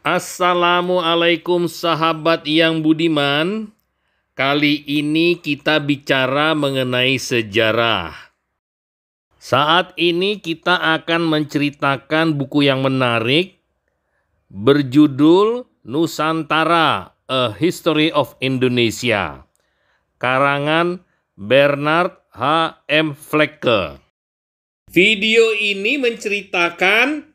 Assalamualaikum sahabat yang budiman. Kali ini kita bicara mengenai sejarah. Saat ini kita akan menceritakan buku yang menarik berjudul Nusantara: A History of Indonesia. Karangan Bernard H. M. Flecker. Video ini menceritakan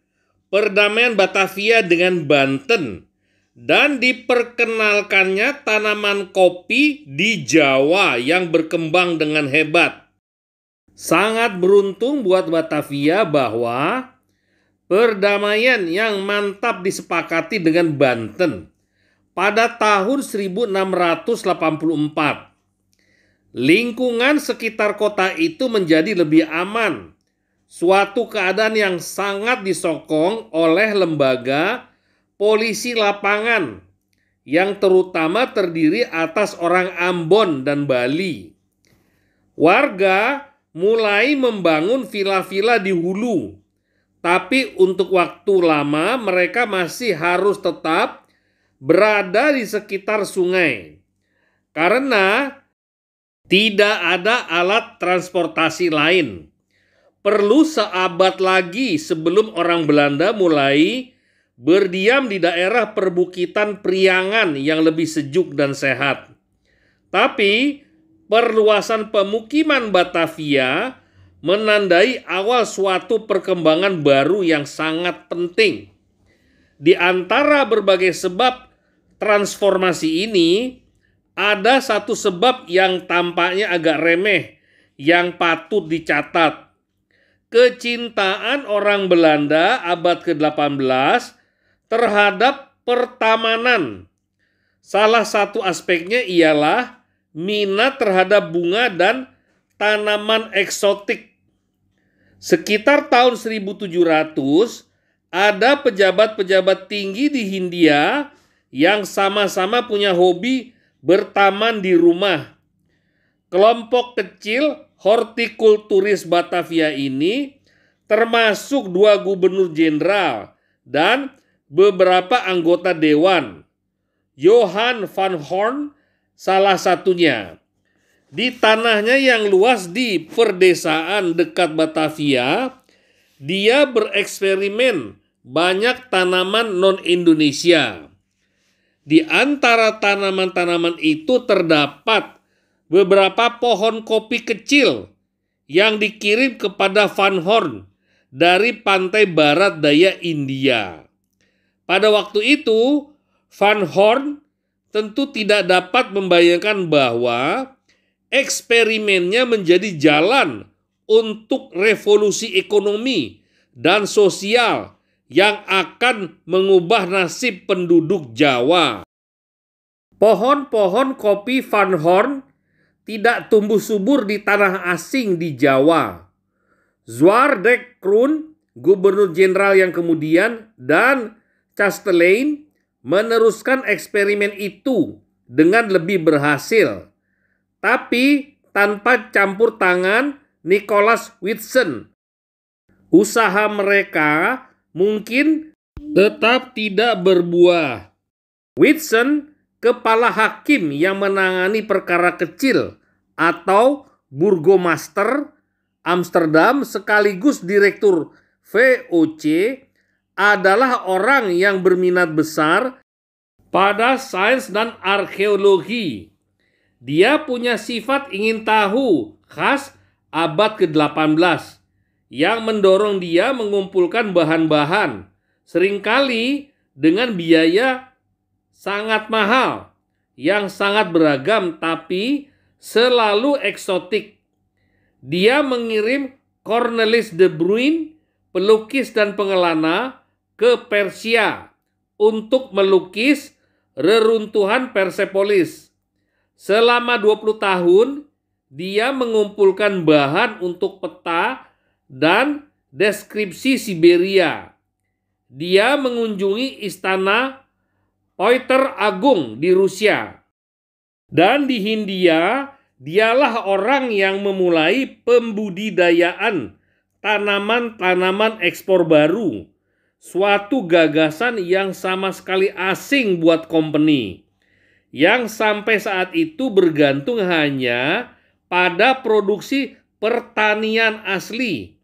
perdamaian Batavia dengan Banten dan diperkenalkannya tanaman kopi di Jawa yang berkembang dengan hebat. Sangat beruntung buat Batavia bahwa perdamaian yang mantap disepakati dengan Banten pada tahun 1684. Lingkungan sekitar kota itu menjadi lebih aman suatu keadaan yang sangat disokong oleh lembaga polisi lapangan yang terutama terdiri atas orang Ambon dan Bali. Warga mulai membangun villa-villa di hulu, tapi untuk waktu lama mereka masih harus tetap berada di sekitar sungai karena tidak ada alat transportasi lain perlu seabad lagi sebelum orang Belanda mulai berdiam di daerah perbukitan Priangan yang lebih sejuk dan sehat. Tapi perluasan pemukiman Batavia menandai awal suatu perkembangan baru yang sangat penting. Di antara berbagai sebab transformasi ini, ada satu sebab yang tampaknya agak remeh yang patut dicatat kecintaan orang Belanda abad ke-18 terhadap pertamanan. Salah satu aspeknya ialah minat terhadap bunga dan tanaman eksotik. Sekitar tahun 1700, ada pejabat-pejabat tinggi di Hindia yang sama-sama punya hobi bertaman di rumah. Kelompok kecil hortikulturis Batavia ini termasuk dua gubernur jenderal dan beberapa anggota dewan. Johan van Horn salah satunya. Di tanahnya yang luas di perdesaan dekat Batavia, dia bereksperimen banyak tanaman non-Indonesia. Di antara tanaman-tanaman itu terdapat beberapa pohon kopi kecil yang dikirim kepada Van Horn dari pantai barat daya India. Pada waktu itu, Van Horn tentu tidak dapat membayangkan bahwa eksperimennya menjadi jalan untuk revolusi ekonomi dan sosial yang akan mengubah nasib penduduk Jawa. Pohon-pohon kopi Van Horn tidak tumbuh subur di tanah asing di Jawa. Zwardek Kroon, gubernur jenderal yang kemudian, dan Chastelain meneruskan eksperimen itu dengan lebih berhasil. Tapi tanpa campur tangan Nicholas Whitson. Usaha mereka mungkin tetap tidak berbuah. Whitson kepala hakim yang menangani perkara kecil atau burgomaster Amsterdam sekaligus direktur VOC adalah orang yang berminat besar pada sains dan arkeologi. Dia punya sifat ingin tahu khas abad ke-18 yang mendorong dia mengumpulkan bahan-bahan seringkali dengan biaya sangat mahal, yang sangat beragam tapi selalu eksotik. Dia mengirim Cornelis de Bruin pelukis dan pengelana, ke Persia untuk melukis reruntuhan Persepolis. Selama 20 tahun, dia mengumpulkan bahan untuk peta dan deskripsi Siberia. Dia mengunjungi istana Oiter Agung di Rusia. Dan di Hindia, dialah orang yang memulai pembudidayaan tanaman-tanaman ekspor baru, suatu gagasan yang sama sekali asing buat company, yang sampai saat itu bergantung hanya pada produksi pertanian asli.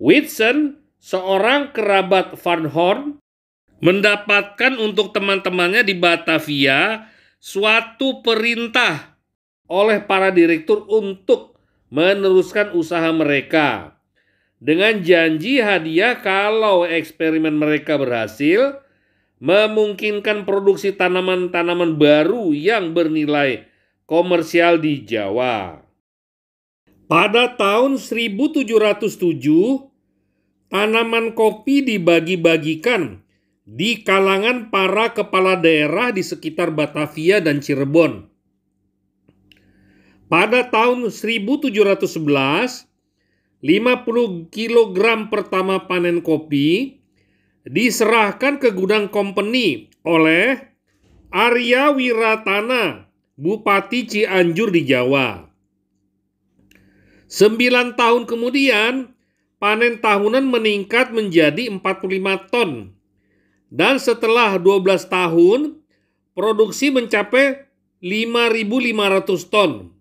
Whitson, seorang kerabat Van Horn, mendapatkan untuk teman-temannya di Batavia suatu perintah oleh para direktur untuk meneruskan usaha mereka. Dengan janji hadiah kalau eksperimen mereka berhasil, memungkinkan produksi tanaman-tanaman baru yang bernilai komersial di Jawa. Pada tahun 1707, tanaman kopi dibagi-bagikan di kalangan para kepala daerah di sekitar Batavia dan Cirebon. Pada tahun 1711, 50 kg pertama panen kopi diserahkan ke gudang company oleh Arya Wiratana, Bupati Cianjur di Jawa. Sembilan tahun kemudian, panen tahunan meningkat menjadi 45 ton dan setelah 12 tahun, produksi mencapai 5.500 ton.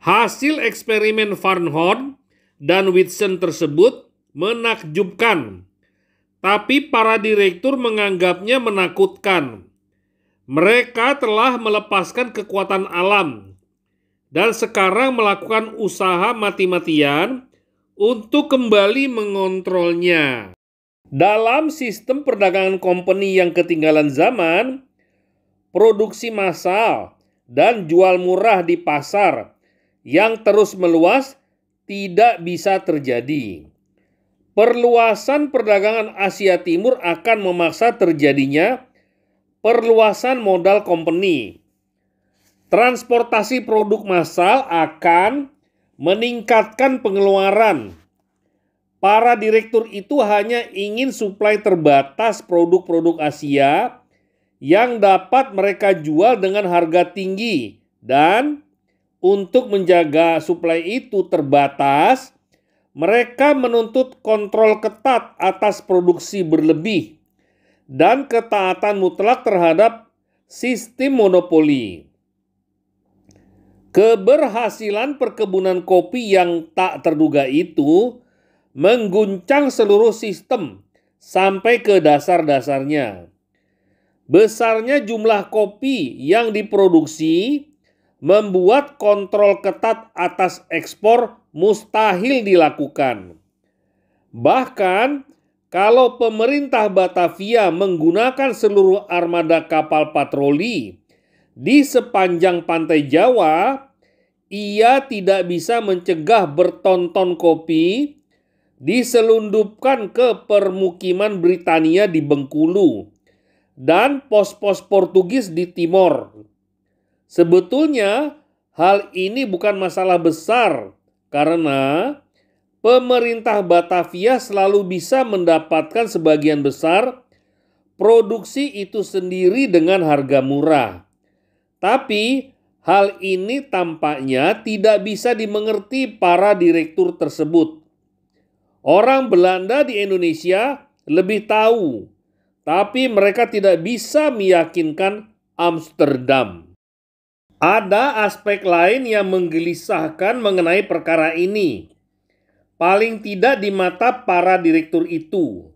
Hasil eksperimen Farnhorn dan Whitson tersebut menakjubkan, tapi para direktur menganggapnya menakutkan. Mereka telah melepaskan kekuatan alam dan sekarang melakukan usaha mati-matian untuk kembali mengontrolnya. Dalam sistem perdagangan company yang ketinggalan zaman, produksi massal dan jual murah di pasar yang terus meluas tidak bisa terjadi. Perluasan perdagangan Asia Timur akan memaksa terjadinya perluasan modal company. Transportasi produk massal akan meningkatkan pengeluaran Para direktur itu hanya ingin suplai terbatas produk-produk Asia yang dapat mereka jual dengan harga tinggi dan untuk menjaga suplai itu terbatas, mereka menuntut kontrol ketat atas produksi berlebih dan ketaatan mutlak terhadap sistem monopoli. Keberhasilan perkebunan kopi yang tak terduga itu mengguncang seluruh sistem sampai ke dasar-dasarnya. Besarnya jumlah kopi yang diproduksi membuat kontrol ketat atas ekspor mustahil dilakukan. Bahkan, kalau pemerintah Batavia menggunakan seluruh armada kapal patroli di sepanjang pantai Jawa, ia tidak bisa mencegah bertonton kopi diselundupkan ke permukiman Britania di Bengkulu dan pos-pos Portugis di Timor. Sebetulnya hal ini bukan masalah besar karena pemerintah Batavia selalu bisa mendapatkan sebagian besar produksi itu sendiri dengan harga murah. Tapi hal ini tampaknya tidak bisa dimengerti para direktur tersebut Orang Belanda di Indonesia lebih tahu, tapi mereka tidak bisa meyakinkan Amsterdam. Ada aspek lain yang menggelisahkan mengenai perkara ini, paling tidak di mata para direktur itu.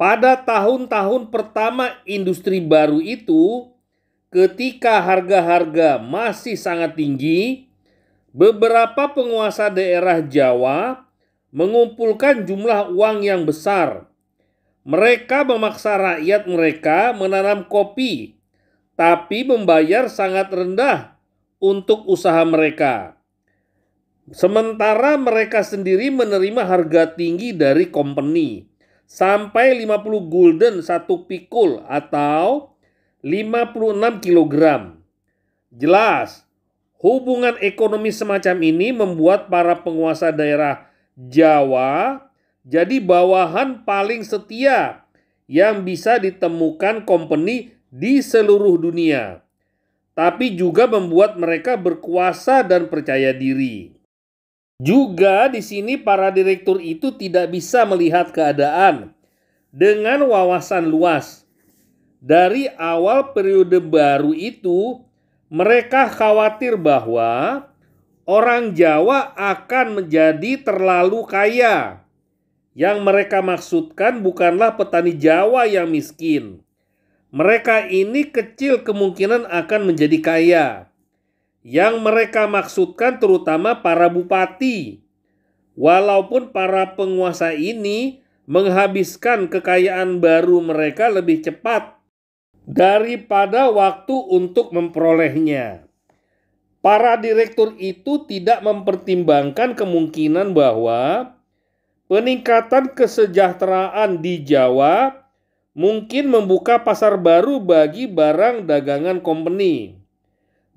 Pada tahun-tahun pertama industri baru itu, ketika harga-harga masih sangat tinggi, beberapa penguasa daerah Jawa mengumpulkan jumlah uang yang besar. Mereka memaksa rakyat mereka menanam kopi, tapi membayar sangat rendah untuk usaha mereka. Sementara mereka sendiri menerima harga tinggi dari company, sampai 50 gulden satu pikul atau 56 kilogram. Jelas, hubungan ekonomi semacam ini membuat para penguasa daerah Jawa jadi bawahan paling setia yang bisa ditemukan company di seluruh dunia, tapi juga membuat mereka berkuasa dan percaya diri. Juga di sini para direktur itu tidak bisa melihat keadaan dengan wawasan luas. Dari awal periode baru itu, mereka khawatir bahwa orang Jawa akan menjadi terlalu kaya. Yang mereka maksudkan bukanlah petani Jawa yang miskin. Mereka ini kecil kemungkinan akan menjadi kaya. Yang mereka maksudkan terutama para bupati. Walaupun para penguasa ini menghabiskan kekayaan baru mereka lebih cepat daripada waktu untuk memperolehnya para direktur itu tidak mempertimbangkan kemungkinan bahwa peningkatan kesejahteraan di Jawa mungkin membuka pasar baru bagi barang dagangan company.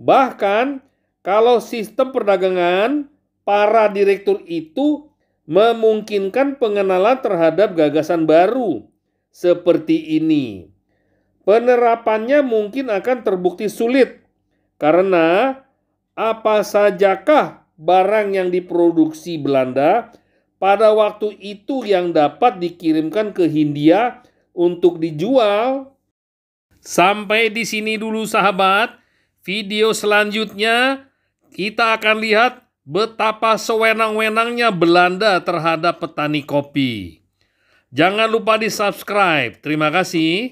Bahkan kalau sistem perdagangan para direktur itu memungkinkan pengenalan terhadap gagasan baru seperti ini. Penerapannya mungkin akan terbukti sulit karena apa sajakah barang yang diproduksi Belanda pada waktu itu yang dapat dikirimkan ke Hindia untuk dijual. Sampai di sini dulu sahabat. Video selanjutnya kita akan lihat betapa sewenang-wenangnya Belanda terhadap petani kopi. Jangan lupa di subscribe. Terima kasih.